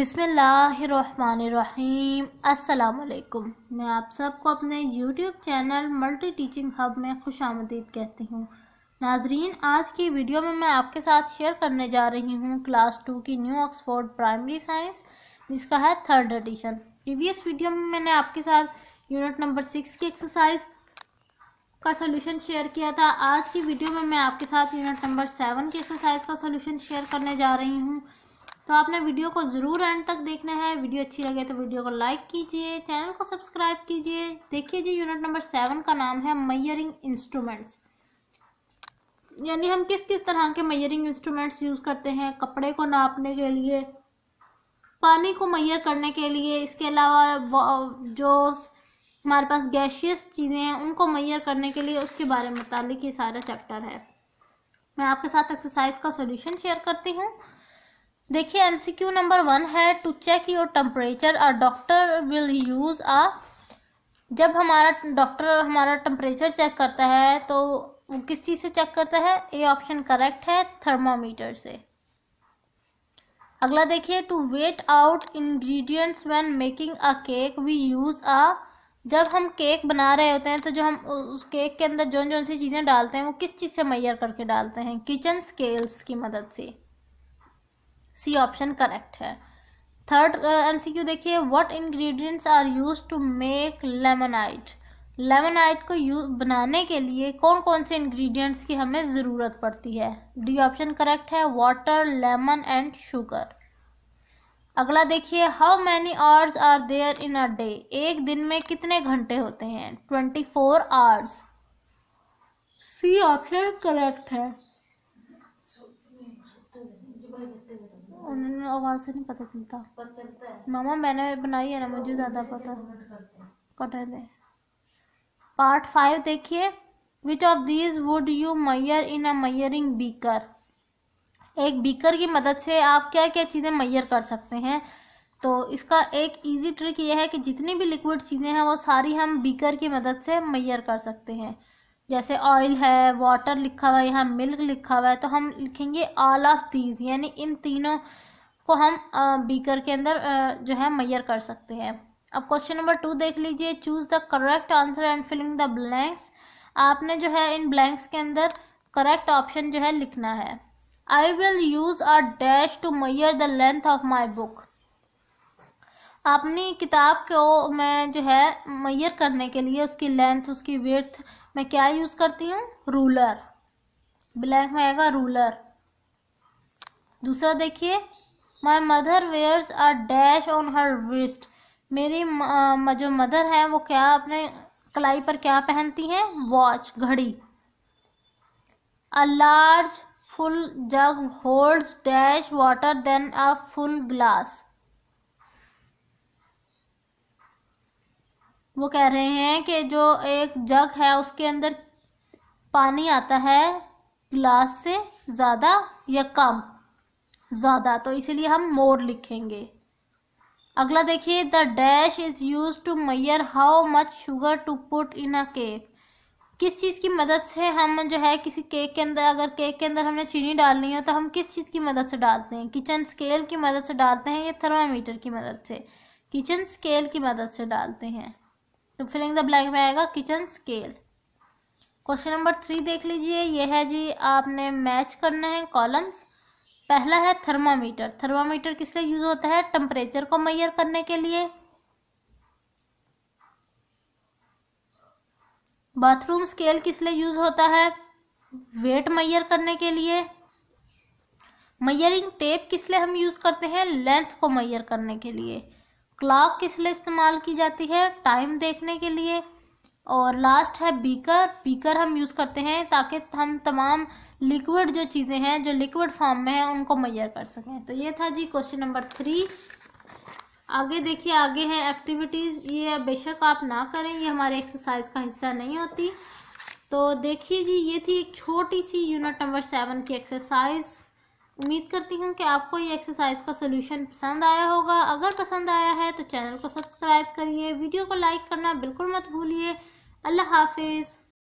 बिसमीम् अल्लाम मैं आप सबको अपने YouTube channel multi teaching hub में खुश आमदीद कहती हूँ नाजरीन आज की वीडियो में मैं आपके साथ शेयर करने जा रही हूँ क्लास टू की न्यू ऑक्सफोर्ड प्राइमरी साइंस जिसका है थर्ड एडिशन प्रीवियस वीडियो में मैंने आपके साथ यूनिट नंबर सिक्स की एक्सरसाइज का सोल्यूशन शेयर किया था आज की वीडियो में मैं आपके साथ यूनिट नंबर सेवन की एक्सरसाइज का सोल्यूशन शेयर करने जा रही हूँ तो आपने वीडियो को ज़रूर एंड तक देखना है वीडियो अच्छी लगे तो वीडियो को लाइक कीजिए चैनल को सब्सक्राइब कीजिए देखिए जी यूनिट नंबर सेवन का नाम है मैयरिंग इंस्ट्रूमेंट्स यानी हम किस किस तरह के मैयरिंग इंस्ट्रूमेंट्स यूज़ करते हैं कपड़े को नापने के लिए पानी को मैयर करने के लिए इसके अलावा जो हमारे पास गैशियस चीज़ें हैं उनको मैयर करने के लिए उसके बारे में मतलब ये सारा चैप्टर है मैं आपके साथ एक्सरसाइज का सोल्यूशन शेयर करती हूँ देखिए एमसीक्यू नंबर वन है to check your temperature a doctor will use a जब हमारा डॉक्टर हमारा टेम्परेचर चेक करता है तो वो किस चीज़ से चेक करता है ए ऑप्शन करेक्ट है थर्मामीटर से अगला देखिए to weigh out ingredients when making a cake we use a जब हम केक बना रहे होते हैं तो जो हम उस केक के अंदर जो जो सी चीज़ें डालते हैं वो किस चीज़ से मैयर करके डालते हैं किचन स्केल्स की मदद से सी ऑप्शन करेक्ट है थर्ड एमसीक्यू देखिए what ingredients are use to make lemonade lemonade को यू बनाने के लिए कौन कौन से इंग्रेडिएंट्स की हमें ज़रूरत पड़ती है डी ऑप्शन करेक्ट है वाटर लेमन एंड शुगर अगला देखिए how many hours are there in a day एक दिन में कितने घंटे होते हैं twenty four hours C option correct है उन्होंने आवाज़ से नहीं पता चलता मामा मैंने बनाई है ना मुझे ज़्यादा पता कटन दे पार्ट फाइव देखिए which of these would you measure in a measuring beaker एक बीकर की मदद से आप क्या क्या चीज़ें मैयर कर सकते हैं तो इसका एक इजी ट्रिक यह है कि जितनी भी लिक्विड चीज़ें हैं वो सारी हम बीकर की मदद से मैयर कर सकते हैं जैसे ऑयल है वाटर लिखा हुआ है यहाँ मिल्क लिखा हुआ है तो हम लिखेंगे ऑल ऑफ दीज यानी इन तीनों को हम बीकर के अंदर जो है मैयर कर सकते हैं अब क्वेश्चन नंबर टू देख लीजिए choose the correct answer and filling the blanks आपने जो है इन ब्लैंक्स के अंदर करेक्ट ऑप्शन जो है लिखना है I will use a dash to measure the length of my book अपनी किताब को मैं जो है मैयर करने के लिए उसकी लेंथ उसकी विर्थ मैं क्या यूज़ करती हूँ रूलर ब्लैक में आएगा रूलर दूसरा देखिए my mother wears a dash on her wrist मेरी म, जो मदर है वो क्या अपने कलाई पर क्या पहनती हैं वॉच घड़ी a large full jug holds dash water than a full glass वो कह रहे हैं कि जो एक जग है उसके अंदर पानी आता है ग्लास से ज़्यादा या कम ज़्यादा तो इसीलिए हम मोर लिखेंगे अगला देखिए the dash is use to measure how much sugar to put in a cake किस चीज़ की मदद से हम जो है किसी केक के अंदर अगर केक के अंदर हमने चीनी डालनी हो तो हम किस चीज़ की मदद से डालते हैं किचन स्केल की मदद से डालते हैं या थर्मामीटर की मदद से किचन स्केल की मदद से डालते हैं तो फिलिंग द ब्लैंक में आएगा kitchen scale question number three देख लीजिए ये है जी आपने मैच करने हैं कॉलम्स पहला है थर्मामीटर थर्मामीटर किस लिए यूज होता है टेम्परेचर को मैयर करने के लिए बाथरूम स्केल किस लिए यूज होता है वेट मैयर करने के लिए मैयरिंग टेप किस लिए हम यूज करते हैं लेंथ को मैयर करने के लिए क्लॉक किस लिए इस्तेमाल की जाती है टाइम देखने के लिए और लास्ट है बीकर बीकर हम यूज़ करते हैं ताकि हम तमाम लिक्विड जो चीज़ें हैं जो लिक्विड फॉर्म में हैं उनको मैयर कर सकें तो ये था जी क्वेश्चन नंबर थ्री आगे देखिए आगे है एक्टिविटीज़ ये बेशक आप ना करें ये हमारे एक्सरसाइज का हिस्सा नहीं होती तो देखिए जी ये थी एक छोटी सी यूनिट नंबर सेवन की एक्सरसाइज़ उम्मीद करती हूँ कि आपको ये एक्सरसाइज का सोल्यूशन पसंद आया होगा अगर पसंद आया है तो चैनल को सब्सक्राइब करिए वीडियो को लाइक करना बिल्कुल मत भूलिए अल्लाह हाफिज़